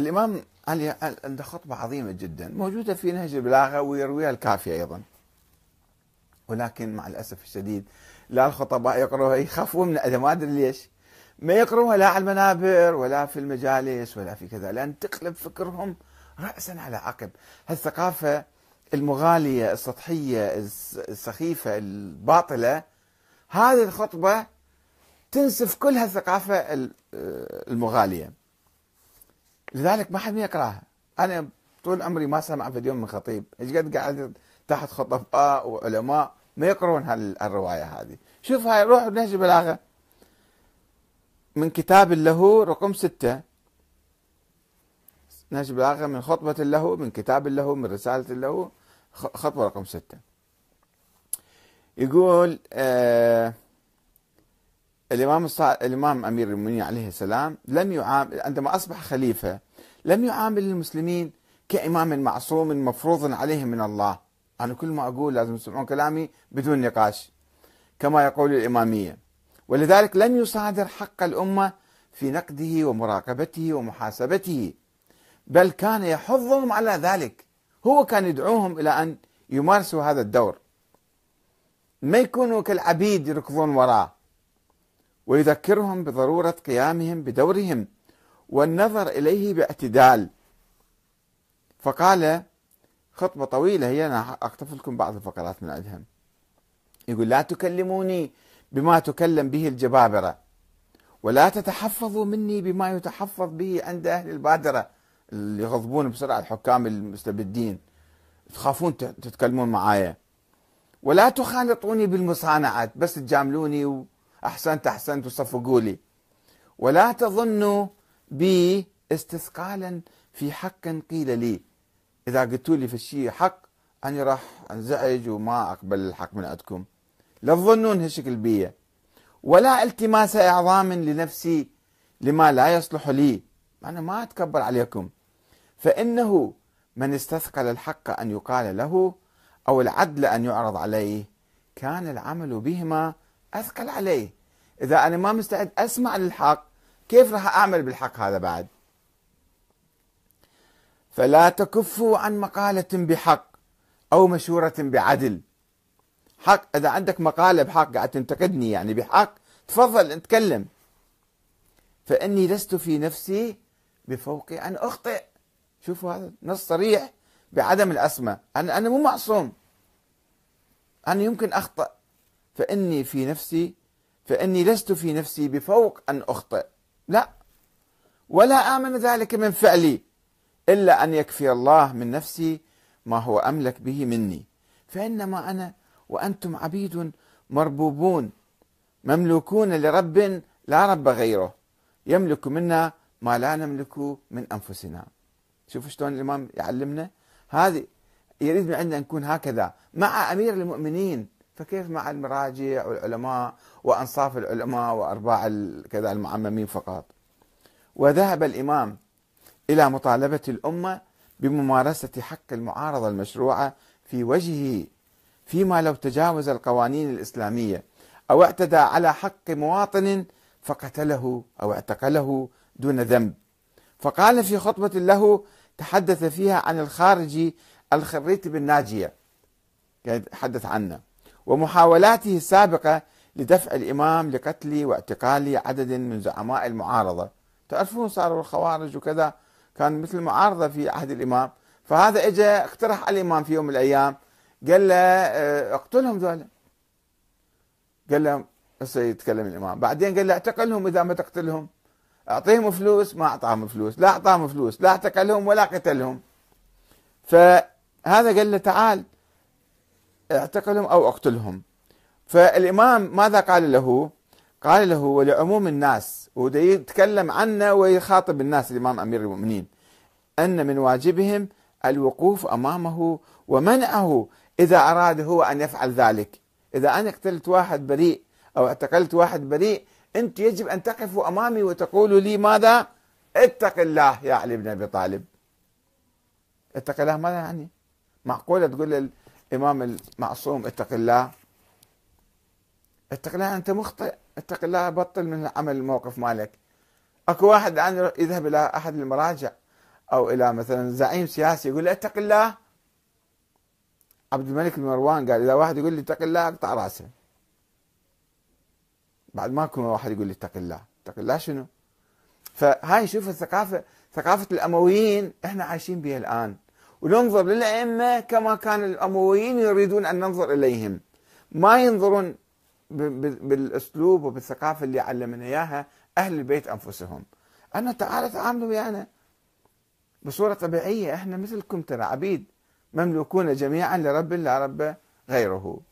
الإمام علي عنده خطبة عظيمة جدا موجودة في نهج البلاغة ويرويها الكافي أيضا ولكن مع الأسف الشديد لا الخطباء يقروها يخافون من أنا ما أدري ليش ما يقروها لا على المنابر ولا في المجالس ولا في كذا لأن تقلب فكرهم رأسا على عقب هالثقافة المغالية السطحية السخيفة الباطلة هذه الخطبة تنسف كل هالثقافة آه، المغالية لذلك ما حد يكرهها انا طول عمري ما سمع فيديو من خطيب ايش قد قاعد تحت خطباء آه وعلماء ما يقرون هالروايه هذه شوف هاي روح نهج البلاغه من كتاب اللهو رقم ستة نهج البلاغه من خطبه اللهو من كتاب اللهو من رساله اللهو خطوه رقم ستة يقول آه الامام الصع... الامام امير المؤمنين عليه السلام لم يعامل عندما اصبح خليفه لم يعامل المسلمين كامام معصوم مفروض عليهم من الله انا كل ما اقول لازم تسمعون كلامي بدون نقاش كما يقول الاماميه ولذلك لم يصادر حق الامه في نقده ومراقبته ومحاسبته بل كان يحضهم على ذلك هو كان يدعوهم الى ان يمارسوا هذا الدور ما يكونوا كالعبيد يركضون وراه ويذكرهم بضرورة قيامهم بدورهم والنظر إليه باعتدال فقال خطبة طويلة هي أنا أقتفل لكم بعض الفقرات من عندها يقول لا تكلموني بما تكلم به الجبابرة ولا تتحفظوا مني بما يتحفظ به عند أهل البادرة اللي يغضبون بسرعة الحكام المستبدين تخافون تتكلمون معايا ولا تخالطوني بالمصانعات بس تجاملوني أحسنت أحسنت وصفقوا لي ولا تظنوا بي استثقالا في حق قيل لي إذا قلتوا لي في الشيء حق أنا راح أنزعج وما أقبل الحق من عندكم لا تظنون هالشكل بي ولا التماس إعظام لنفسي لما لا يصلح لي أنا ما أتكبر عليكم فإنه من استثقل الحق أن يقال له أو العدل أن يعرض عليه كان العمل بهما اثقل علي اذا انا ما مستعد اسمع للحق كيف راح اعمل بالحق هذا بعد فلا تكفوا عن مقالة بحق أو مشورة بعدل حق إذا عندك مقالة بحق قاعد تنتقدني يعني بحق تفضل اتكلم فإني لست في نفسي بفوقي أن أخطئ شوفوا هذا نص صريح بعدم الاسمى أنا أنا مو معصوم أنا يمكن أخطأ فإني في نفسي فإني لست في نفسي بفوق أن أخطئ لا ولا آمن ذلك من فعلي إلا أن يكفي الله من نفسي ما هو أملك به مني فإنما أنا وأنتم عبيد مربوبون مملوكون لرب لا رب غيره يملك منا ما لا نملك من أنفسنا شوفوا شلون الإمام يعلمنا هذه يريد من عندنا نكون هكذا مع أمير المؤمنين فكيف مع المراجع والعلماء وأنصاف العلماء وأرباع كذا المعممين فقط وذهب الإمام إلى مطالبة الأمة بممارسة حق المعارضة المشروعة في وجهه فيما لو تجاوز القوانين الإسلامية أو اعتدى على حق مواطن فقتله أو اعتقله دون ذنب فقال في خطبة له تحدث فيها عن الخارجي الخريت بن ناجية حدث عنه ومحاولاته السابقة لدفع الإمام لقتل واعتقال عدد من زعماء المعارضة تعرفون صاروا الخوارج وكذا كان مثل المعارضة في عهد الإمام فهذا اجى اقترح على الإمام في يوم من الأيام قال له آه، اقتلهم ذولا قال له هسه يتكلم الإمام بعدين قال له اعتقلهم إذا ما تقتلهم أعطيهم فلوس ما أعطاهم فلوس لا أعطاهم فلوس لا اعتقلهم ولا قتلهم فهذا قال له تعال اعتقلهم أو اقتلهم فالإمام ماذا قال له قال له ولعموم الناس ويتكلم عنا ويخاطب الناس الإمام أمير المؤمنين أن من واجبهم الوقوف أمامه ومنعه إذا أراد هو أن يفعل ذلك إذا أنا قتلت واحد بريء أو اعتقلت واحد بريء أنت يجب أن تقفوا أمامي وتقولوا لي ماذا اتق الله يا علي بن أبي طالب اتق الله ماذا يعني معقولة تقول امام المعصوم اتق الله اتق الله انت مخطئ اتق الله بطل من عمل الموقف مالك اكو واحد الان يذهب الى احد المراجع او الى مثلا زعيم سياسي يقول له اتق الله عبد الملك بن مروان قال اذا واحد يقول لي اتق الله اقطع راسه بعد ما يكون واحد يقول لي اتق الله اتق الله شنو؟ فهاي شوف الثقافه ثقافه الامويين احنا عايشين بها الان وننظر للأئمة كما كان الأمويين يريدون أن ننظر إليهم ما ينظرون بالأسلوب وبالثقافة اللي علمنا إياها أهل البيت أنفسهم أنا تعالى تعاملوا ويانا بصورة طبيعية إحنا مثلكم ترى عبيد مملوكون جميعا لرب لا رب غيره